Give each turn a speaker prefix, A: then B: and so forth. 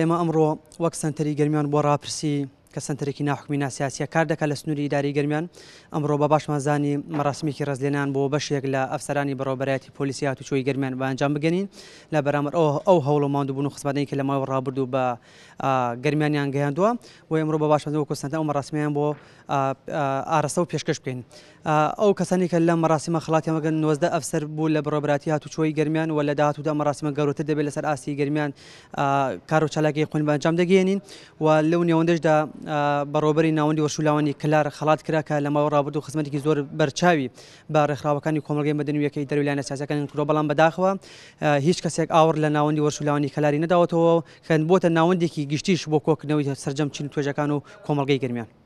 A: ئێمە ئەمڕۆ وەک سنتەری گەرمیان بۆ راپرسی کە سنتەرێکی ناحکمی ناسیاسیە کار دەکات لە سنووری داری گەرمیان ئەمڕۆ بە باشمەزانی مەڕاستمیکی ڕزلێنان بۆ بەشێک لە ئەفسەرانی بەڕۆبەتی پلیسیات و چۆی گەرمیان بە ئەنجام بگەنین لە بەرامەر ئەو هەوڵ ماندووبوون و خسمەتەی کە لە ماوە ڕابردوو بە گەرمیانیان گەیاندووە و ئەمڕۆ بە باشەوە کۆسەنتە ئەو مەڕاستمیان بۆ ئارەستە و پێشکەش بکەین ئەو کەسانی کە لە مەراسیمە خڵاتیمەگەن نوۆزدە ئەفسەر بوو لە بڕۆبراتی هات و چۆی گەرمیان و لە داهاتوودا مەراسمە گەورەتە دەبێت لەسەر ئاسی گەرمیان کار و چالاکی خوۆن بەنجام دەگەێنین و لەو نێوەندەشدا بەڕۆبەری ناوەندی وەشولاوانی کلار خڵات کراکە لەمەوە ڕابرد و خزمەتێکی زۆر بەرچاوی بە ڕێکخراوەکانی کۆمەلگەی بەدنویەکەی دەرویلانە سیاسەکان کرۆ بەڵام بەداخەوە هیچ کەسێک ئاور لە ناوەندی وەشولاوانی کلاری نەداوەتەوە کەند بۆتە ناوەندێکی گشتیش بۆ کۆکردنەوەی سرجەم چین توێژەکان و کۆمەلگەی گرمیان